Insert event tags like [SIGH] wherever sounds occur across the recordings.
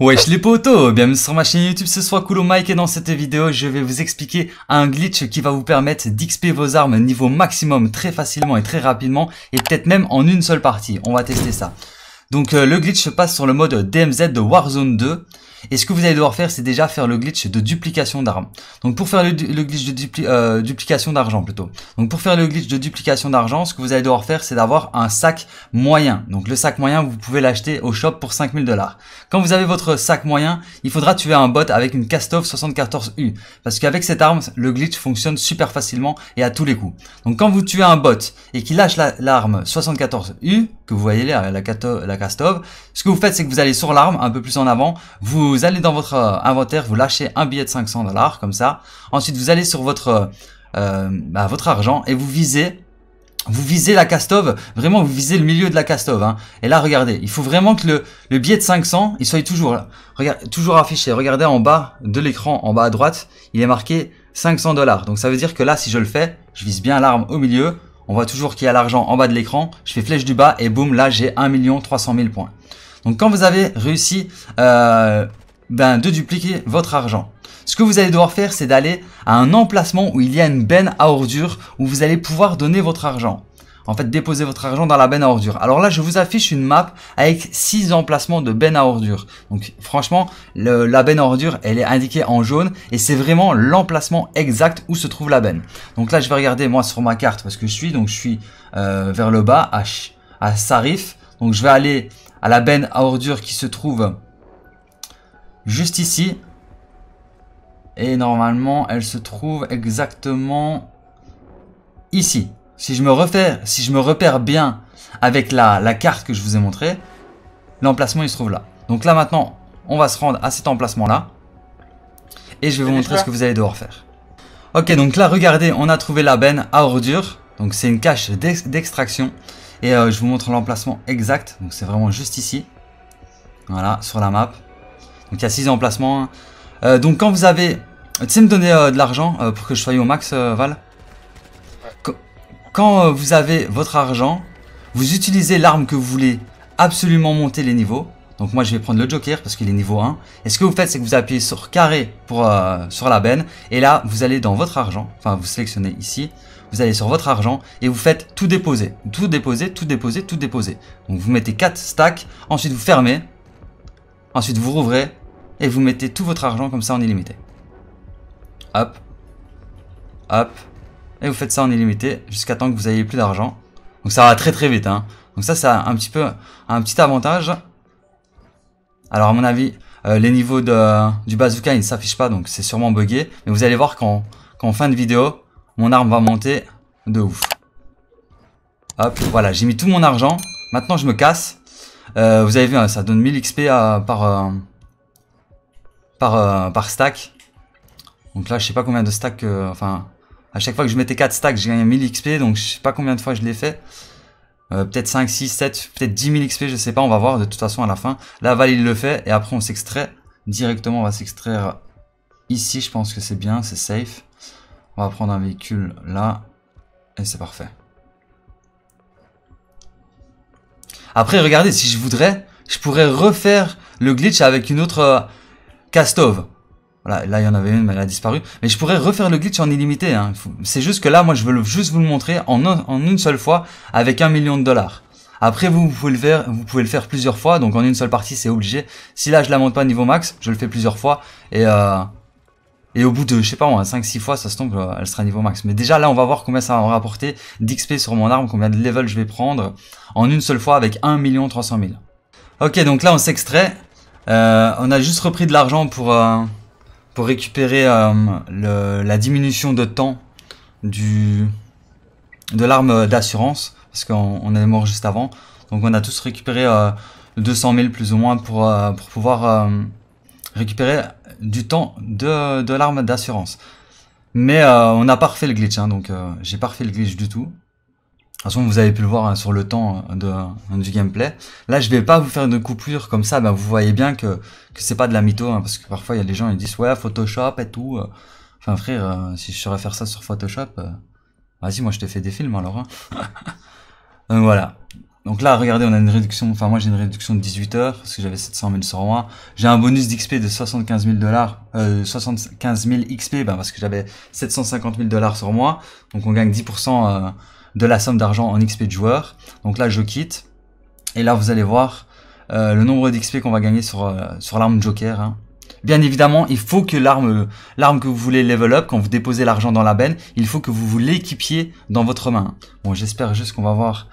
Wesh les potos, bienvenue sur ma chaîne YouTube, ce soir Coolo Mike et dans cette vidéo je vais vous expliquer un glitch qui va vous permettre d'XP vos armes niveau maximum très facilement et très rapidement et peut-être même en une seule partie, on va tester ça. Donc euh, le glitch se passe sur le mode DMZ de Warzone 2 et ce que vous allez devoir faire, c'est déjà faire le glitch de duplication d'armes. Donc pour faire le, glitch de euh, duplication d'argent plutôt. Donc pour faire le glitch de duplication d'argent, ce que vous allez devoir faire, c'est d'avoir un sac moyen. Donc le sac moyen, vous pouvez l'acheter au shop pour 5000 dollars. Quand vous avez votre sac moyen, il faudra tuer un bot avec une cast-off 74U. Parce qu'avec cette arme, le glitch fonctionne super facilement et à tous les coups. Donc quand vous tuez un bot et qu'il lâche l'arme 74U, que vous voyez là, la, la castove. Ce que vous faites, c'est que vous allez sur l'arme, un peu plus en avant. Vous allez dans votre euh, inventaire, vous lâchez un billet de 500 dollars, comme ça. Ensuite, vous allez sur votre, euh, euh, bah, votre argent et vous visez vous visez la castove, vraiment vous visez le milieu de la castove. Hein. Et là, regardez, il faut vraiment que le, le billet de 500, il soit toujours toujours affiché. Regardez en bas de l'écran, en bas à droite, il est marqué 500 dollars. Donc ça veut dire que là, si je le fais, je vise bien l'arme au milieu. On voit toujours qu'il y a l'argent en bas de l'écran. Je fais flèche du bas et boum, là j'ai 1 300 000 points. Donc quand vous avez réussi euh, ben, de dupliquer votre argent, ce que vous allez devoir faire, c'est d'aller à un emplacement où il y a une benne à ordures où vous allez pouvoir donner votre argent en fait déposer votre argent dans la benne à ordures. Alors là, je vous affiche une map avec 6 emplacements de benne à ordures. Donc franchement, la benne à ordures, elle est indiquée en jaune et c'est vraiment l'emplacement exact où se trouve la benne. Donc là, je vais regarder moi sur ma carte parce que je suis donc je suis euh, vers le bas à, à Sarif. Donc je vais aller à la benne à ordures qui se trouve juste ici. Et normalement, elle se trouve exactement ici. Si je me refais, si je me repère bien avec la, carte que je vous ai montrée, l'emplacement il se trouve là. Donc là maintenant, on va se rendre à cet emplacement là. Et je vais vous montrer ce que vous allez devoir faire. Ok, donc là, regardez, on a trouvé la benne à ordures. Donc c'est une cache d'extraction. Et euh, je vous montre l'emplacement exact. Donc c'est vraiment juste ici. Voilà, sur la map. Donc il y a 6 emplacements. Hein. Euh, donc quand vous avez... Tu sais me donner euh, de l'argent pour que je sois au max, Val quand euh, vous avez votre argent, vous utilisez l'arme que vous voulez absolument monter les niveaux. Donc moi je vais prendre le Joker parce qu'il est niveau 1. Et ce que vous faites c'est que vous appuyez sur carré pour, euh, sur la benne. Et là vous allez dans votre argent, enfin vous sélectionnez ici. Vous allez sur votre argent et vous faites tout déposer. Tout déposer, tout déposer, tout déposer. Donc vous mettez 4 stacks, ensuite vous fermez. Ensuite vous rouvrez et vous mettez tout votre argent comme ça en illimité. Hop. Hop et vous faites ça en illimité jusqu'à temps que vous ayez plus d'argent. Donc ça va très très vite. Hein. Donc ça, c'est un petit peu un petit avantage. Alors à mon avis, euh, les niveaux de, du bazooka, ils ne s'affichent pas, donc c'est sûrement bugué. Mais vous allez voir qu'en fin de vidéo, mon arme va monter de ouf. Hop, voilà, j'ai mis tout mon argent. Maintenant, je me casse. Euh, vous avez vu, hein, ça donne 1000 XP euh, par, par, par stack. Donc là, je sais pas combien de stacks... enfin, à chaque fois que je mettais 4 stacks, j'ai gagné 1000 XP, donc je sais pas combien de fois je l'ai fait. Euh, peut-être 5, 6, 7, peut-être 10 000 XP, je sais pas, on va voir de toute façon à la fin. Là, Val, le fait, et après on s'extrait. Directement, on va s'extraire ici, je pense que c'est bien, c'est safe. On va prendre un véhicule là, et c'est parfait. Après, regardez, si je voudrais, je pourrais refaire le glitch avec une autre cast euh, castove là il y en avait une, mais elle a disparu. Mais je pourrais refaire le glitch en illimité. Hein. C'est juste que là, moi je veux juste vous le montrer en, une seule fois avec un million de dollars. Après vous, pouvez le faire, vous pouvez le faire plusieurs fois, donc en une seule partie c'est obligé. Si là je la monte pas niveau max, je le fais plusieurs fois et euh, et au bout de je sais pas moi 5-6 fois ça se tombe, euh, elle sera niveau max. Mais déjà là on va voir combien ça va rapporter d'XP sur mon arme, combien de level je vais prendre en une seule fois avec 1 300 000. Ok donc là on s'extrait, euh, on a juste repris de l'argent pour... Euh, pour récupérer euh, la diminution de temps du, de l'arme d'assurance, parce qu'on est mort juste avant. Donc on a tous récupéré euh, 200 000 plus ou moins pour, euh, pour pouvoir euh, récupérer du temps de, de l'arme d'assurance. Mais on n'a pas refait le glitch, hein, donc j'ai pas refait le glitch du tout. De façon, vous avez pu le voir hein, sur le temps de, du gameplay. Là, je vais pas vous faire de coupure comme ça. Ben, vous voyez bien que, que c'est pas de la mytho, hein, parce que parfois, il y a des gens ils disent ouais Photoshop et tout. Enfin, frère, euh, si je saurais faire ça sur Photoshop, euh, vas-y, moi, je te fais des films alors. Hein. [LAUGHS] voilà. Donc là, regardez, on a une réduction. Enfin, moi, j'ai une réduction de 18 heures parce que j'avais 700 000 sur moi. J'ai un bonus d'XP de 75 000 dollars, euh, 75 000 XP, ben, parce que j'avais 750 000 dollars sur moi. Donc on gagne 10 euh, de la somme d'argent en XP de joueur. Donc là, je quitte. Et là, vous allez voir euh, le nombre d'XP qu'on va gagner sur, euh, sur l'arme Joker. Hein. Bien évidemment, il faut que l'arme l'arme que vous voulez level up, quand vous déposez l'argent dans la benne, il faut que vous vous l'équipiez dans votre main. Bon, j'espère juste qu'on va voir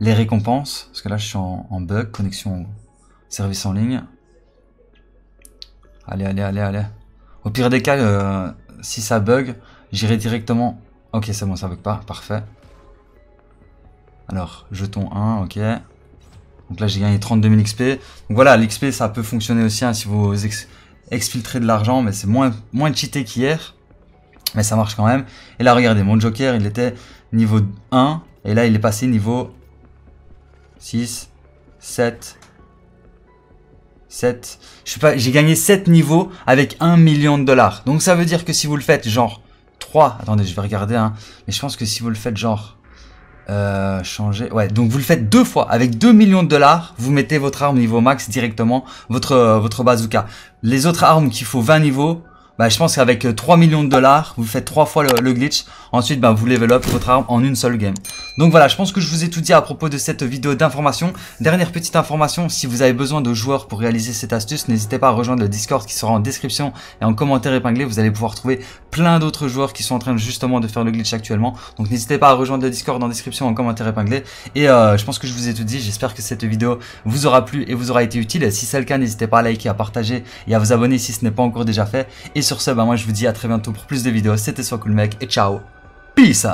les récompenses, parce que là, je suis en, bug, connexion service en ligne. Allez, allez, allez, allez. Au pire des cas, euh, si ça bug, j'irai directement... Ok, c'est bon, ça bug pas, parfait. Alors, jetons 1, ok. Donc là, j'ai gagné 32 000 XP. Donc voilà, l'XP, ça peut fonctionner aussi hein, si vous exfiltrez de l'argent, mais c'est moins, moins cheaté qu'hier. Mais ça marche quand même. Et là, regardez, mon Joker, il était niveau 1. Et là, il est passé niveau 6, 7, 7. Je sais pas, j'ai gagné 7 niveaux avec 1 million de dollars. Donc ça veut dire que si vous le faites genre 3, attendez, je vais regarder hein, mais je pense que si vous le faites genre euh, changer. Ouais, donc vous le faites deux fois. Avec 2 millions de dollars, vous mettez votre arme niveau max directement, votre, euh, votre bazooka. Les autres armes qu'il faut 20 niveaux, bah, je pense qu'avec 3 euh, millions de dollars, vous faites 3 fois le, glitch. Ensuite, bah, vous level votre arme en une seule game. Donc voilà, je pense que je vous ai tout dit à propos de cette vidéo d'information. Dernière petite information, si vous avez besoin de joueurs pour réaliser cette astuce, n'hésitez pas à rejoindre le Discord qui sera en description et en commentaire épinglé. Vous allez pouvoir trouver plein d'autres joueurs qui sont en train justement de faire le glitch actuellement. Donc n'hésitez pas à rejoindre le Discord en description, en commentaire épinglé. Et euh, je pense que je vous ai tout dit. J'espère que cette vidéo vous aura plu et vous aura été utile. Si c'est le cas, n'hésitez pas à liker, à partager et à vous abonner si ce n'est pas encore déjà fait. Et et sur ce, bah, moi je vous dis à très bientôt pour plus de vidéos. C'était Soit Cool Mec et ciao. Peace